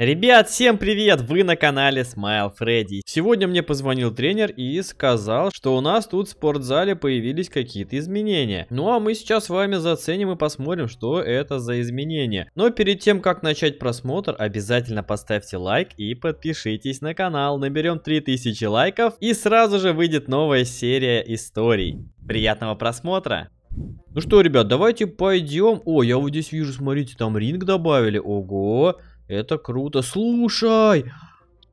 Ребят, всем привет! Вы на канале Smile Freddy. Сегодня мне позвонил тренер и сказал, что у нас тут в спортзале появились какие-то изменения. Ну а мы сейчас с вами заценим и посмотрим, что это за изменения. Но перед тем, как начать просмотр, обязательно поставьте лайк и подпишитесь на канал. Наберем 3000 лайков и сразу же выйдет новая серия историй. Приятного просмотра! Ну что, ребят, давайте пойдем. О, я вот здесь вижу, смотрите, там ринг добавили. Ого! Это круто. Слушай,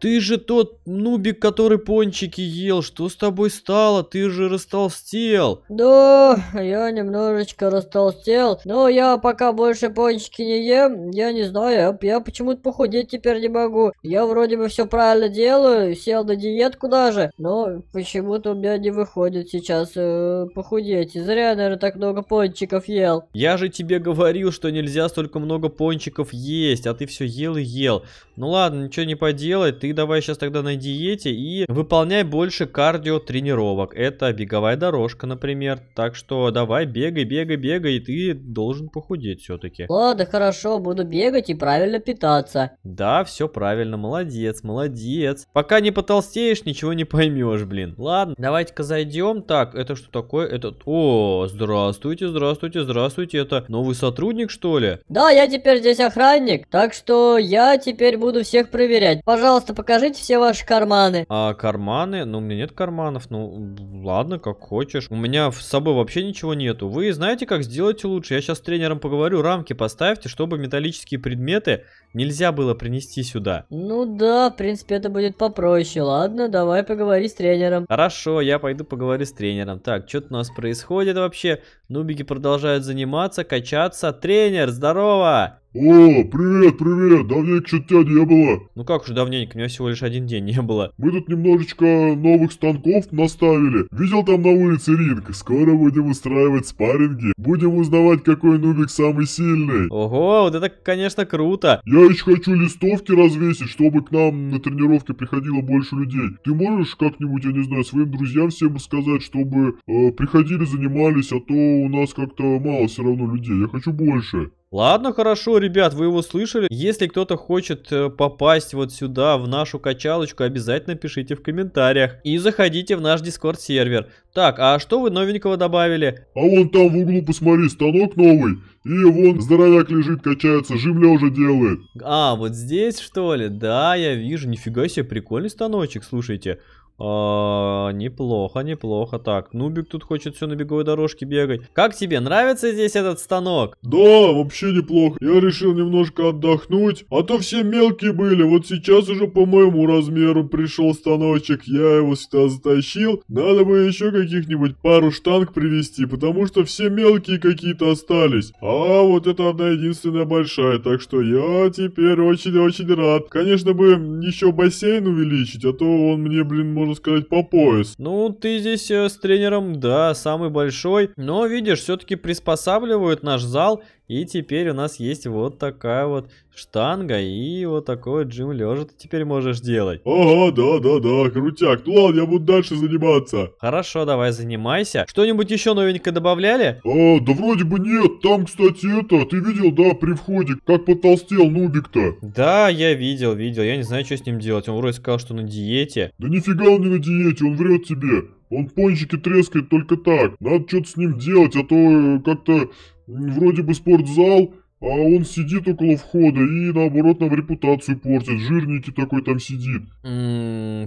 ты же тот нубик, который пончики ел. Что с тобой стало? Ты же растолстел. Да, я немножечко растолстел. Но я пока больше пончики не ем. Я не знаю, я, почему-то похудеть теперь не могу. Я вроде бы все правильно делаю. Сел на диетку даже. Но почему-то у меня не выходит сейчас э, похудеть. И зря, наверное, так много пончиков ел. Я же тебе говорил, что нельзя столько много пончиков есть. А ты все ел и ел. Ну ладно, ничего не поделать ты давай сейчас тогда на диете и выполняй больше кардио тренировок. Это беговая дорожка, например. Так что давай бегай, бегай, бегай, и ты должен похудеть все-таки. Ладно, хорошо, буду бегать и правильно питаться. Да, все правильно, молодец, молодец. Пока не потолстеешь, ничего не поймешь, блин. Ладно, давайте-ка зайдем. Так, это что такое? этот О, здравствуйте, здравствуйте, здравствуйте. Это новый сотрудник, что ли? Да, я теперь здесь охранник, так что я теперь буду всех проверять. Пожалуйста, Пожалуйста, покажите все ваши карманы. А карманы? Ну, у меня нет карманов. Ну, ладно, как хочешь. У меня с собой вообще ничего нету. Вы знаете, как сделать лучше? Я сейчас с тренером поговорю. Рамки поставьте, чтобы металлические предметы нельзя было принести сюда. Ну да, в принципе, это будет попроще. Ладно, давай поговори с тренером. Хорошо, я пойду поговорю с тренером. Так, что-то у нас происходит вообще. Нубики продолжают заниматься, качаться. Тренер, здорово! «О, привет, привет! Давненько что-то тебя не было!» «Ну как же давненько, у меня всего лишь один день не было». «Мы тут немножечко новых станков наставили. Видел там на улице ринг? Скоро будем устраивать спарринги. Будем узнавать, какой нубик самый сильный». «Ого, вот это, конечно, круто!» «Я еще хочу листовки развесить, чтобы к нам на тренировке приходило больше людей. Ты можешь как-нибудь, я не знаю, своим друзьям всем сказать, чтобы э, приходили, занимались, а то у нас как-то мало все равно людей. Я хочу больше». Ладно, хорошо, ребят, вы его слышали. Если кто-то хочет э, попасть вот сюда, в нашу качалочку, обязательно пишите в комментариях. И заходите в наш дискорд сервер. Так, а что вы новенького добавили? А вон там в углу, посмотри, станок новый. И вон здоровяк лежит, качается, жимля уже делает. А, вот здесь что ли? Да, я вижу, нифига себе, прикольный станочек, слушайте. А, неплохо, неплохо. Так, Нубик тут хочет все на беговой дорожке бегать. Как тебе, нравится здесь этот станок? Да, вообще неплохо. Я решил немножко отдохнуть, а то все мелкие были. Вот сейчас уже по моему размеру пришел станочек. Я его сюда затащил. Надо бы еще каких-нибудь пару штанг привезти, потому что все мелкие какие-то остались. А вот это одна единственная большая, так что я теперь очень-очень рад. Конечно бы еще бассейн увеличить, а то он мне, блин, может можно сказать, по пояс. Ну, ты здесь э, с тренером, да, самый большой. Но, видишь, все-таки приспосабливают наш зал и теперь у нас есть вот такая вот штанга и вот такой вот Джим лежа ты теперь можешь делать. Ага, да-да-да, крутяк. Ну ладно, я буду дальше заниматься. Хорошо, давай занимайся. Что-нибудь еще новенькое добавляли? А, да вроде бы нет. Там, кстати, это, ты видел, да, при входе, как потолстел нубик-то? Да, я видел, видел. Я не знаю, что с ним делать. Он вроде сказал, что на диете. Да нифига он не на диете, он врет тебе. Он пончики трескает только так. Надо что-то с ним делать, а то э, как-то вроде бы спортзал, а он сидит около входа и, наоборот, нам репутацию портит. Жирненький такой там сидит.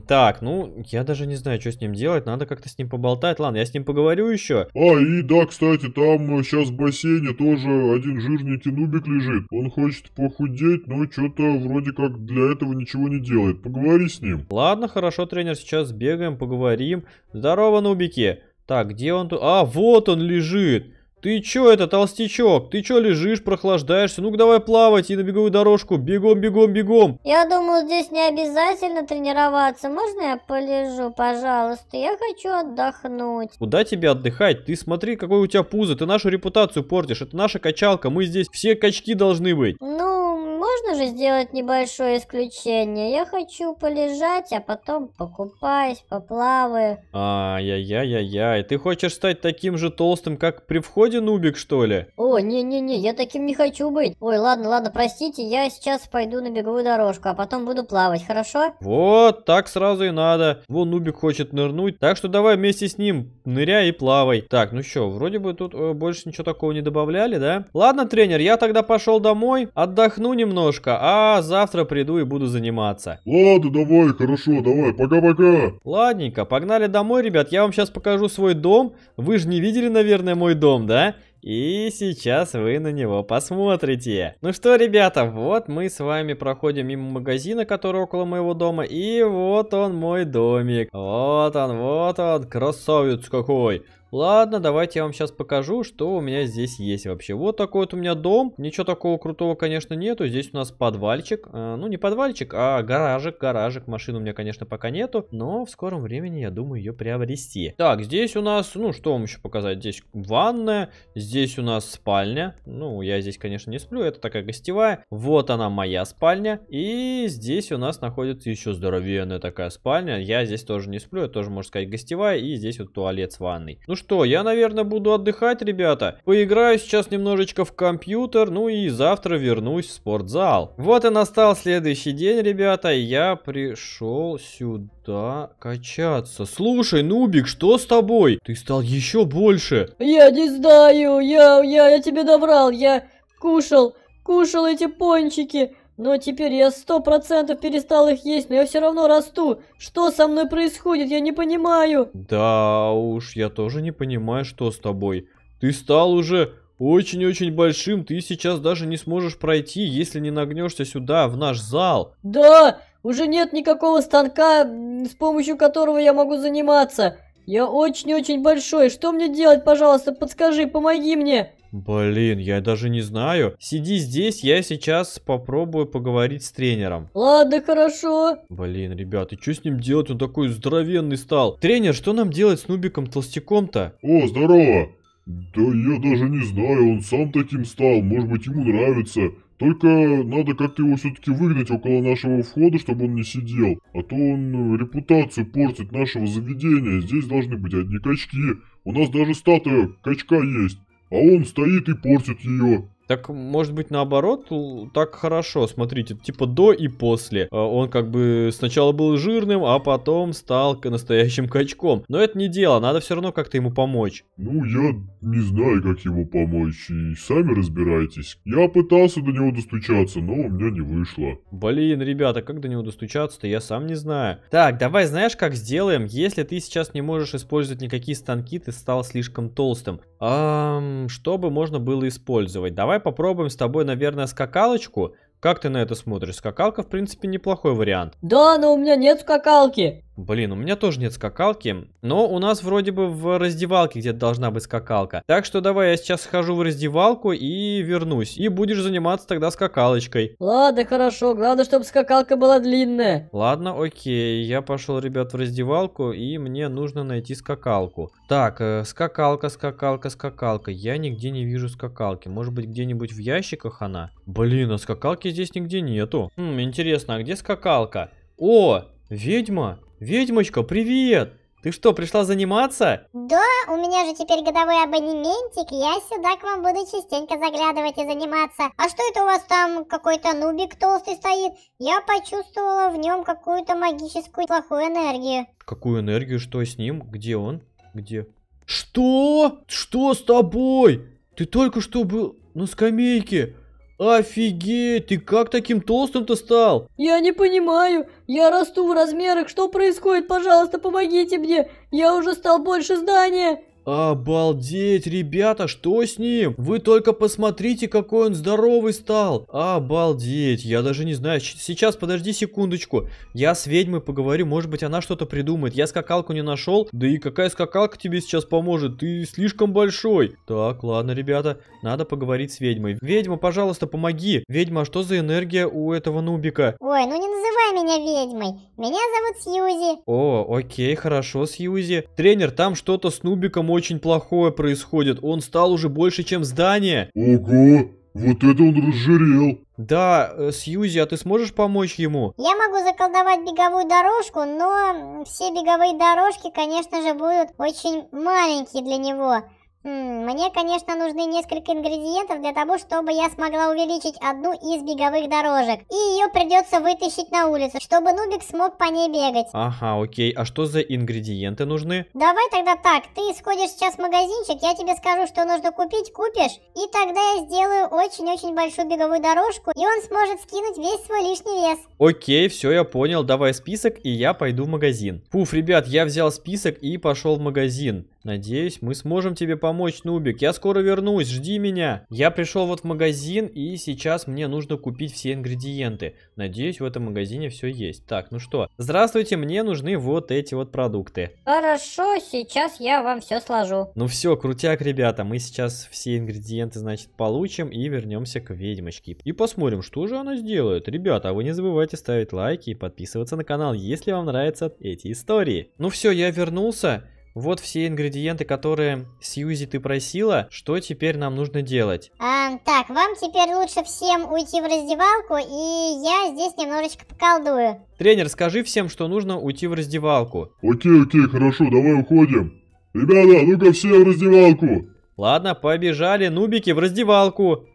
так, ну, я даже не знаю, что с ним делать. Надо как-то с ним поболтать. Ладно, я с ним поговорю еще. А, и да, кстати, там сейчас э, в бассейне тоже один жирненький нубик лежит. Он хочет похудеть, но что-то вроде как для этого ничего не делает. Поговори с ним. Ладно, хорошо, тренер, сейчас бегаем, поговорим. Здорово, нубики. Так, где он тут? А, вот он лежит. Ты чё это, толстячок? Ты чё лежишь, прохлаждаешься? Ну-ка давай плавать и на беговую дорожку. Бегом, бегом, бегом. Я думал здесь не обязательно тренироваться. Можно я полежу, пожалуйста? Я хочу отдохнуть. Куда тебе отдыхать? Ты смотри, какой у тебя пузо. Ты нашу репутацию портишь. Это наша качалка. Мы здесь все качки должны быть. Ну, можно же сделать небольшое исключение? Я хочу полежать, а потом покупаюсь, поплаваю. А-я-я-я-яй. Ты хочешь стать таким же толстым, как при входе, Нубик, что ли? О, не-не-не, я таким не хочу быть. Ой, ладно, ладно, простите, я сейчас пойду на беговую дорожку, а потом буду плавать, хорошо? Вот, так сразу и надо. Вон Нубик хочет нырнуть, так что давай вместе с ним ныряй и плавай. Так, ну что, вроде бы тут э, больше ничего такого не добавляли, да? Ладно, тренер, я тогда пошел домой, отдохну немного немножко, а завтра приду и буду заниматься. Ладно, давай, хорошо, давай, пока-пока. Ладненько, погнали домой, ребят, я вам сейчас покажу свой дом. Вы же не видели, наверное, мой дом, да? И сейчас вы на него посмотрите. Ну что, ребята, вот мы с вами проходим мимо магазина, который около моего дома. И вот он мой домик. Вот он, вот он, красавец какой. Ладно, давайте я вам сейчас покажу, что у меня здесь есть вообще. Вот такой вот у меня дом. Ничего такого крутого, конечно, нету. Здесь у нас подвальчик. Э, ну, не подвальчик, а гаражик. Гаражик. Машины у меня, конечно, пока нету. Но в скором времени, я думаю, ее приобрести. Так, здесь у нас, ну, что вам еще показать? Здесь ванная. Здесь у нас спальня. Ну, я здесь, конечно, не сплю. Это такая гостевая. Вот она, моя спальня. И здесь у нас находится еще здоровенная такая спальня. Я здесь тоже не сплю. Это тоже, можно сказать, гостевая. И здесь вот туалет с ванной. Ну, что, я, наверное, буду отдыхать, ребята. Поиграю сейчас немножечко в компьютер, ну и завтра вернусь в спортзал. Вот и настал следующий день, ребята. Я пришел сюда качаться. Слушай, Нубик, что с тобой? Ты стал еще больше. Я не знаю, я, я, я тебе добрал, я кушал, кушал эти пончики. Но теперь я сто процентов перестал их есть, но я все равно расту. Что со мной происходит, я не понимаю. Да уж, я тоже не понимаю, что с тобой. Ты стал уже очень-очень большим, ты сейчас даже не сможешь пройти, если не нагнешься сюда, в наш зал. Да, уже нет никакого станка, с помощью которого я могу заниматься. Я очень-очень большой, что мне делать, пожалуйста, подскажи, помоги мне. Блин, я даже не знаю. Сиди здесь, я сейчас попробую поговорить с тренером. Ладно, хорошо. Блин, ребят, и что с ним делать? Он такой здоровенный стал. Тренер, что нам делать с Нубиком Толстяком-то? О, здорово. Да я даже не знаю, он сам таким стал, может быть ему нравится. Только надо как-то его все-таки выгнать около нашего входа, чтобы он не сидел. А то он репутацию портит нашего заведения. Здесь должны быть одни качки. У нас даже статуя качка есть а он стоит и портит ее. Так, может быть, наоборот, так хорошо. Смотрите, типа до и после. А, он как бы сначала был жирным, а потом стал настоящим качком. Но это не дело, надо все равно как-то ему помочь. Ну, я не знаю, как ему помочь, и сами разбирайтесь. Я пытался до него достучаться, но у меня не вышло. Блин, ребята, как до него достучаться-то, я сам не знаю. Так, давай, знаешь, как сделаем? Если ты сейчас не можешь использовать никакие станки, ты стал слишком толстым. Эм, чтобы можно было использовать. Давай попробуем с тобой, наверное, скакалочку. Как ты на это смотришь? Скакалка, в принципе, неплохой вариант. Да, но у меня нет скакалки. Блин, у меня тоже нет скакалки, но у нас вроде бы в раздевалке где-то должна быть скакалка. Так что давай я сейчас схожу в раздевалку и вернусь. И будешь заниматься тогда скакалочкой. Ладно, хорошо, главное, чтобы скакалка была длинная. Ладно, окей, я пошел, ребят, в раздевалку и мне нужно найти скакалку. Так, э, скакалка, скакалка, скакалка. Я нигде не вижу скакалки. Может быть, где-нибудь в ящиках она? Блин, а скакалки здесь нигде нету. Хм, интересно, а где скакалка? О, ведьма! Ведьмочка, привет! Ты что, пришла заниматься? Да, у меня же теперь годовой абонементик, я сюда к вам буду частенько заглядывать и заниматься. А что это у вас там какой-то нубик толстый стоит? Я почувствовала в нем какую-то магическую плохую энергию. Какую энергию? Что с ним? Где он? Где? Что? Что с тобой? Ты только что был на скамейке. Офигеть, ты как таким толстым-то стал? Я не понимаю, я расту в размерах, что происходит? Пожалуйста, помогите мне, я уже стал больше здания. Обалдеть, ребята, что с ним? Вы только посмотрите, какой он здоровый стал. Обалдеть, я даже не знаю. Сейчас, подожди секундочку. Я с ведьмой поговорю, может быть, она что-то придумает. Я скакалку не нашел. Да и какая скакалка тебе сейчас поможет? Ты слишком большой. Так, ладно, ребята, надо поговорить с ведьмой. Ведьма, пожалуйста, помоги. Ведьма, а что за энергия у этого нубика? Ой, ну не называй меня ведьмой. Меня зовут Сьюзи. О, окей, хорошо, Сьюзи. Тренер, там что-то с нубиком очень плохое происходит. Он стал уже больше, чем здание. Ого, вот это он разжирел. Да, э, Сьюзи, а ты сможешь помочь ему? Я могу заколдовать беговую дорожку, но все беговые дорожки, конечно же, будут очень маленькие для него. Мне, конечно, нужны несколько ингредиентов для того, чтобы я смогла увеличить одну из беговых дорожек. И ее придется вытащить на улицу, чтобы Нубик смог по ней бегать. Ага, окей. А что за ингредиенты нужны? Давай тогда так. Ты сходишь сейчас в магазинчик, я тебе скажу, что нужно купить, купишь. И тогда я сделаю очень-очень большую беговую дорожку, и он сможет скинуть весь свой лишний вес. Окей, все, я понял. Давай список, и я пойду в магазин. Пуф, ребят, я взял список и пошел в магазин. Надеюсь, мы сможем тебе помочь, Нубик. Я скоро вернусь, жди меня. Я пришел вот в магазин, и сейчас мне нужно купить все ингредиенты. Надеюсь, в этом магазине все есть. Так, ну что, здравствуйте, мне нужны вот эти вот продукты. Хорошо, сейчас я вам все сложу. Ну все, крутяк, ребята, мы сейчас все ингредиенты, значит, получим и вернемся к ведьмочке. И посмотрим, что же она сделает. Ребята, а вы не забывайте ставить лайки и подписываться на канал, если вам нравятся эти истории. Ну все, я вернулся. Вот все ингредиенты, которые Сьюзи ты просила. Что теперь нам нужно делать? А, так, вам теперь лучше всем уйти в раздевалку, и я здесь немножечко поколдую. Тренер, скажи всем, что нужно уйти в раздевалку. Окей, окей, хорошо, давай уходим. Ребята, ну-ка все в раздевалку. Ладно, побежали, нубики, в раздевалку.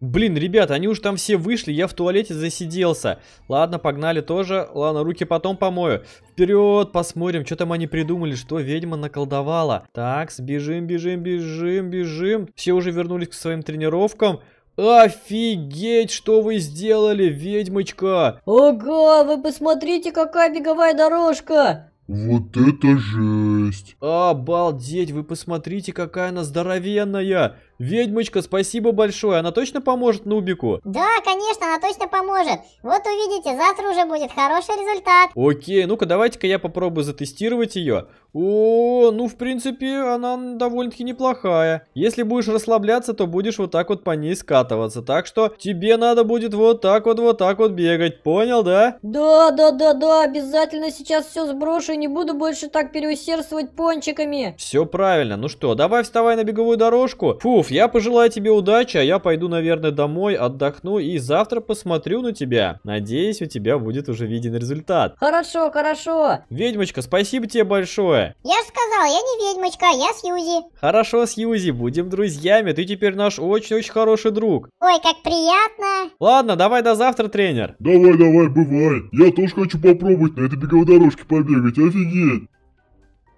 Блин, ребят, они уж там все вышли, я в туалете засиделся. Ладно, погнали тоже. Ладно, руки потом помою. Вперед, посмотрим, что там они придумали, что ведьма наколдовала. Так, сбежим, бежим, бежим, бежим. Все уже вернулись к своим тренировкам. Офигеть, что вы сделали, ведьмочка! Ого, вы посмотрите, какая беговая дорожка! Вот это жесть! Обалдеть, вы посмотрите, какая она здоровенная! Ведьмочка, спасибо большое. Она точно поможет Нубику? Да, конечно, она точно поможет. Вот увидите, завтра уже будет хороший результат. Окей, ну-ка давайте-ка я попробую затестировать ее. О, ну в принципе она довольно-таки неплохая. Если будешь расслабляться, то будешь вот так вот по ней скатываться. Так что тебе надо будет вот так вот, вот так вот бегать. Понял, да? Да, да, да, да. Обязательно сейчас все сброшу и не буду больше так переусердствовать пончиками. Все правильно. Ну что, давай вставай на беговую дорожку. Фу, я пожелаю тебе удачи, а я пойду, наверное, домой, отдохну и завтра посмотрю на тебя. Надеюсь, у тебя будет уже виден результат. Хорошо, хорошо. Ведьмочка, спасибо тебе большое. Я же сказал, я не ведьмочка, а я Сьюзи. Хорошо, Сьюзи, будем друзьями. Ты теперь наш очень-очень хороший друг. Ой, как приятно. Ладно, давай до завтра, тренер. Давай, давай, бывай. Я тоже хочу попробовать на этой беговой дорожке побегать, офигеть.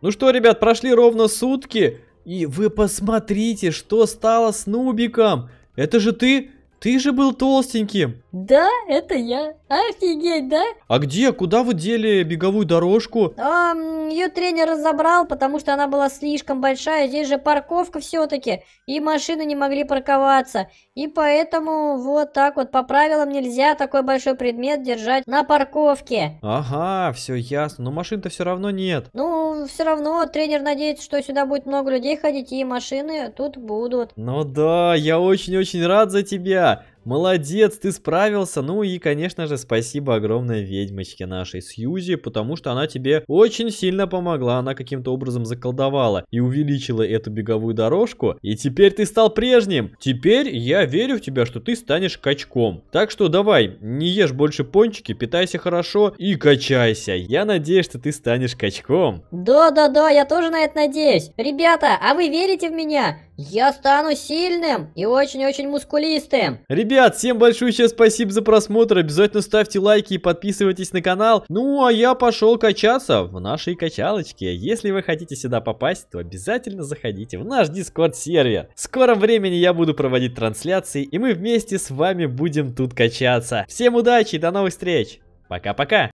Ну что, ребят, прошли ровно сутки. И вы посмотрите, что стало с Нубиком. Это же ты? Ты же был толстеньким. Да, это я. Офигеть, да? А где, куда вы дели беговую дорожку? А, ее тренер разобрал, потому что она была слишком большая. Здесь же парковка все-таки. И машины не могли парковаться. И поэтому вот так вот по правилам нельзя такой большой предмет держать на парковке. Ага, все ясно. Но машин-то все равно нет. Ну, все равно тренер надеется, что сюда будет много людей ходить, и машины тут будут. Ну да, я очень-очень рад за тебя. Молодец, ты справился. Ну и, конечно же, спасибо огромное ведьмочке нашей Сьюзи, потому что она тебе очень сильно помогла. Она каким-то образом заколдовала и увеличила эту беговую дорожку. И теперь ты стал прежним. Теперь я верю в тебя, что ты станешь качком. Так что давай, не ешь больше пончики, питайся хорошо и качайся. Я надеюсь, что ты станешь качком. Да-да-да, я тоже на это надеюсь. Ребята, а вы верите в меня? Я стану сильным и очень-очень мускулистым. Ребят, всем большое спасибо за просмотр. Обязательно ставьте лайки и подписывайтесь на канал. Ну, а я пошел качаться в нашей качалочке. Если вы хотите сюда попасть, то обязательно заходите в наш дискорд-сервер. В скором времени я буду проводить трансляции, и мы вместе с вами будем тут качаться. Всем удачи и до новых встреч. Пока-пока.